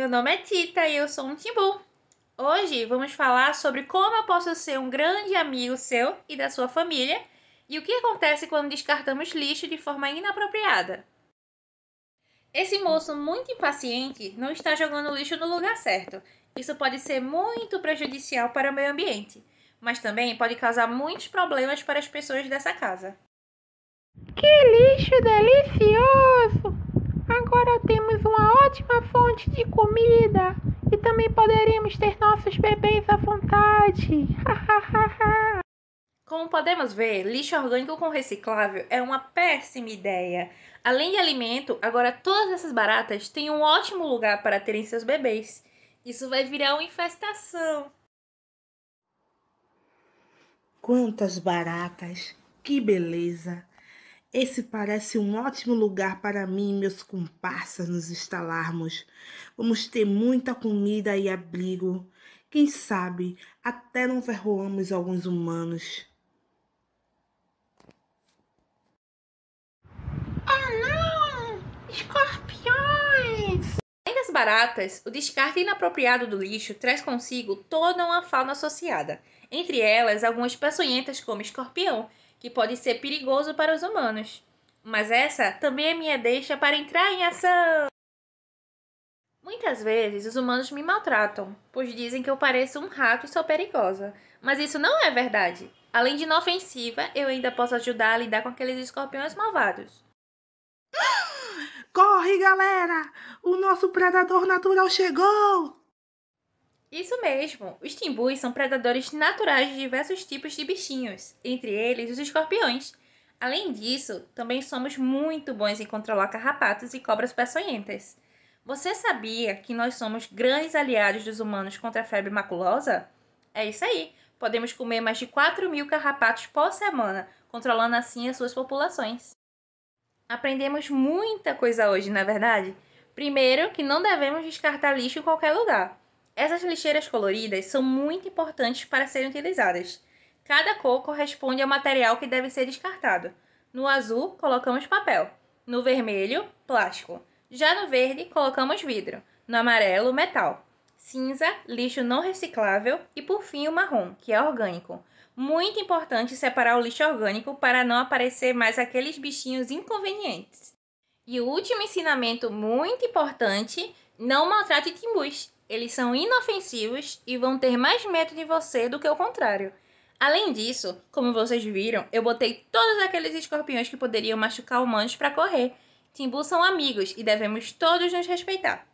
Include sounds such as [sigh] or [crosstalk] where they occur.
Meu nome é Tita e eu sou um Timbu. Hoje vamos falar sobre como eu posso ser um grande amigo seu e da sua família e o que acontece quando descartamos lixo de forma inapropriada. Esse moço muito impaciente não está jogando lixo no lugar certo. Isso pode ser muito prejudicial para o meio ambiente, mas também pode causar muitos problemas para as pessoas dessa casa. Que lixo delicioso! Agora temos uma ótima fonte de comida e também poderemos ter nossos bebês à vontade. Como podemos ver, lixo orgânico com reciclável é uma péssima ideia. Além de alimento, agora todas essas baratas têm um ótimo lugar para terem seus bebês. Isso vai virar uma infestação. Quantas baratas! Que beleza! Esse parece um ótimo lugar para mim e meus comparsas nos instalarmos. Vamos ter muita comida e abrigo. Quem sabe até não ferroamos alguns humanos. Oh não! Escorpiões! Além das baratas, o descarte inapropriado do lixo traz consigo toda uma fauna associada. Entre elas, algumas peçonhentas como escorpião, que pode ser perigoso para os humanos. Mas essa também é minha deixa para entrar em ação! Muitas vezes os humanos me maltratam, pois dizem que eu pareço um rato e sou perigosa. Mas isso não é verdade. Além de inofensiva, eu ainda posso ajudar a lidar com aqueles escorpiões malvados. [gasps] Corre, galera! O nosso predador natural chegou! Isso mesmo! Os timbus são predadores naturais de diversos tipos de bichinhos, entre eles os escorpiões. Além disso, também somos muito bons em controlar carrapatos e cobras peçonhentas. Você sabia que nós somos grandes aliados dos humanos contra a febre maculosa? É isso aí! Podemos comer mais de 4 mil carrapatos por semana, controlando assim as suas populações. Aprendemos muita coisa hoje, na é verdade? Primeiro, que não devemos descartar lixo em qualquer lugar. Essas lixeiras coloridas são muito importantes para serem utilizadas. Cada cor corresponde ao material que deve ser descartado. No azul, colocamos papel. No vermelho, plástico. Já no verde, colocamos vidro. No amarelo, metal. Cinza, lixo não reciclável. E por fim, o marrom, que é orgânico. Muito importante separar o lixo orgânico para não aparecer mais aqueles bichinhos inconvenientes. E o último ensinamento muito importante: não maltrate timbus. Eles são inofensivos e vão ter mais medo de você do que o contrário. Além disso, como vocês viram, eu botei todos aqueles escorpiões que poderiam machucar humanos para correr. Timbus são amigos e devemos todos nos respeitar.